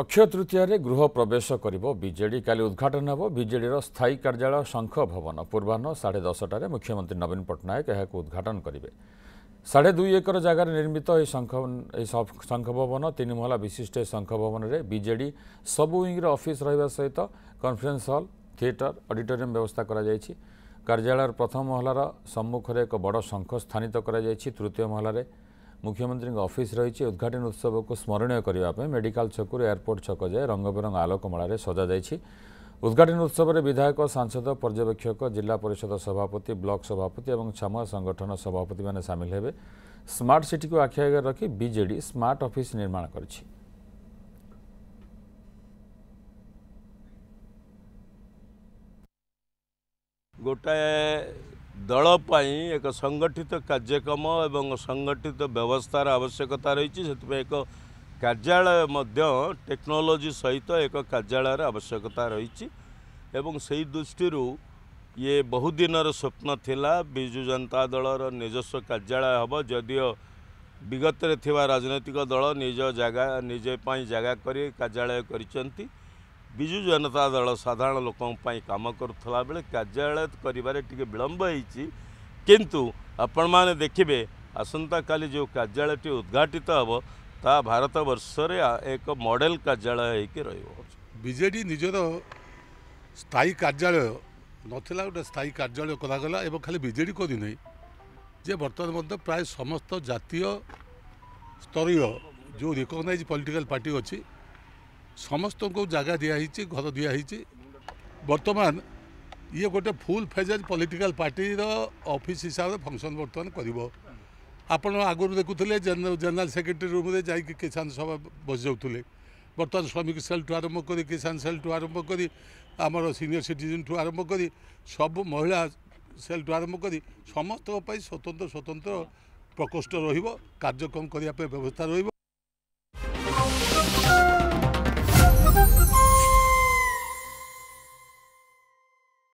ଅକ୍ଷୟ ତୃତୀୟାରେ ଗୃହ ପ୍ରବେଶ କରିବ ବିଜେଡ଼ି କାଲି ଉଦ୍ଘାଟନ ହେବ ବିଜେଡ଼ିର ସ୍ଥାୟୀ କାର୍ଯ୍ୟାଳୟ ଶଙ୍ଖ ଭବନ ପୂର୍ବାହ୍ନ ସାଢ଼େ ଦଶଟାରେ ମୁଖ୍ୟମନ୍ତ୍ରୀ ନବୀନ ପଟ୍ଟନାୟକ ଏହାକୁ ଉଦ୍ଘାଟନ କରିବେ ସାଢ଼େ ଦୁଇ ଏକର ଜାଗାରେ ନିର୍ମିତ ଏହି ଶଙ୍ଖ ଏହି ଶଙ୍ଖ ଭବନ ତିନି ମହଲା ବିଶିଷ୍ଟ ଏହି ଶଙ୍ଖ ଭବନରେ ବିଜେଡ଼ି ସବୁ ୱିଙ୍ଗର ଅଫିସ୍ ରହିବା ସହିତ କନଫରେନ୍ସ ହଲ୍ ଥିଏଟର ଅଡିଟୋରିୟମ୍ ବ୍ୟବସ୍ଥା କରାଯାଇଛି କାର୍ଯ୍ୟାଳୟର ପ୍ରଥମ ମହଲାର ସମ୍ମୁଖରେ ଏକ ବଡ଼ ଶଙ୍ଖ ସ୍ଥାନିତ କରାଯାଇଛି ତୃତୀୟ ମହଲାରେ ମୁଖ୍ୟମନ୍ତ୍ରୀଙ୍କ ଅଫିସ୍ ରହିଛି ଉଦ୍ଘାଟନ ଉତ୍ସବକୁ ସ୍ମରଣୀୟ କରିବା ପାଇଁ ମେଡିକାଲ ଛକରୁ ଏୟାରପୋର୍ଟ ଛକ ଯାଏ ରଙ୍ଗବେରଙ୍ଗ ଆଲୋକମାଳାରେ ସଜାଯାଇଛି ଉଦ୍ଘାଟନ ଉତ୍ସବରେ ବିଧାୟକ ସାଂସଦ ପର୍ଯ୍ୟବେକ୍ଷକ ଜିଲ୍ଲା ପରିଷଦ ସଭାପତି ବ୍ଲକ ସଭାପତି ଏବଂ ଛାମୁଆ ସଂଗଠନ ସଭାପତିମାନେ ସାମିଲ ହେବେ ସ୍ମାର୍ଟ ସିଟିକୁ ଆଖି ଆଗରେ ରଖି ବିଜେଡି ସ୍ମାର୍ଟ ଅଫିସ୍ ନିର୍ମାଣ କରିଛି ଗୋଟାଏ ଦଳ ପାଇଁ ଏକ ସଂଗଠିତ କାର୍ଯ୍ୟକ୍ରମ ଏବଂ ସଂଗଠିତ ବ୍ୟବସ୍ଥାର ଆବଶ୍ୟକତା ରହିଛି ସେଥିପାଇଁ ଏକ କାର୍ଯ୍ୟାଳୟ ମଧ୍ୟ ଟେକ୍ନୋଲୋଜି ସହିତ ଏକ କାର୍ଯ୍ୟାଳୟର ଆବଶ୍ୟକତା ରହିଛି ଏବଂ ସେହି ଦୃଷ୍ଟିରୁ ଇଏ ବହୁଦିନର ସ୍ୱପ୍ନ ଥିଲା ବିଜୁ ଜନତା ଦଳର ନିଜସ୍ୱ କାର୍ଯ୍ୟାଳୟ ହେବ ଯଦିଓ ବିଗତରେ ଥିବା ରାଜନୈତିକ ଦଳ ନିଜ ଜାଗା ନିଜ ପାଇଁ ଜାଗା କରି କାର୍ଯ୍ୟାଳୟ କରିଛନ୍ତି ବିଜୁ ଜନତା ଦଳ ସାଧାରଣ ଲୋକଙ୍କ ପାଇଁ କାମ କରୁଥିଲା ବେଳେ କାର୍ଯ୍ୟାଳୟ କରିବାରେ ଟିକେ ବିଳମ୍ବ ହୋଇଛି କିନ୍ତୁ ଆପଣମାନେ ଦେଖିବେ ଆସନ୍ତାକାଲି ଯେଉଁ କାର୍ଯ୍ୟାଳୟଟି ଉଦ୍ଘାଟିତ ହେବ ତାହା ଭାରତବର୍ଷରେ ଏକ ମଡ଼େଲ କାର୍ଯ୍ୟାଳୟ ହୋଇକି ରହିବ ବିଜେଡ଼ି ନିଜର ସ୍ଥାୟୀ କାର୍ଯ୍ୟାଳୟ ନଥିଲା ଗୋଟେ ସ୍ଥାୟୀ କାର୍ଯ୍ୟାଳୟ କରାଗଲା ଏବଂ ଖାଲି ବିଜେଡ଼ି କରିନାହିଁ ଯେ ବର୍ତ୍ତମାନ ମଧ୍ୟ ପ୍ରାୟ ସମସ୍ତ ଜାତୀୟ ସ୍ତରୀୟ ଯେଉଁ ରିକଗ୍ନାଇଜ୍ ପଲିଟିକାଲ୍ ପାର୍ଟି ଅଛି ସମସ୍ତଙ୍କୁ ଜାଗା ଦିଆହେଇଛି ଘର ଦିଆହେଇଛି ବର୍ତ୍ତମାନ ଇଏ ଗୋଟେ ଫୁଲ୍ ଫେଜେଜ୍ ପଲିଟିକାଲ ପାର୍ଟିର ଅଫିସ୍ ହିସାବରେ ଫଙ୍କସନ୍ ବର୍ତ୍ତମାନ କରିବ ଆପଣ ଆଗରୁ ଦେଖୁଥିଲେ ଜେନେରାଲ ସେକ୍ରେଟେରୀ ରୁମ୍ରେ ଯାଇକି କିଷାନ ସଭା ବସିଯାଉଥିଲେ ବର୍ତ୍ତମାନ ଶ୍ରମିକ ସେଲ୍ଠୁ ଆରମ୍ଭ କରି କିଷାନ ସେଲ୍ଠୁ ଆରମ୍ଭ କରି ଆମର ସିନିୟର ସିଟିଜେନ୍ଠୁ ଆରମ୍ଭ କରି ସବୁ ମହିଳା ସେଲ୍ଠୁ ଆରମ୍ଭ କରି ସମସ୍ତଙ୍କ ପାଇଁ ସ୍ୱତନ୍ତ୍ର ସ୍ୱତନ୍ତ୍ର ପ୍ରକୋଷ୍ଠ ରହିବ କାର୍ଯ୍ୟକ୍ରମ କରିବା ପାଇଁ ବ୍ୟବସ୍ଥା ରହିବ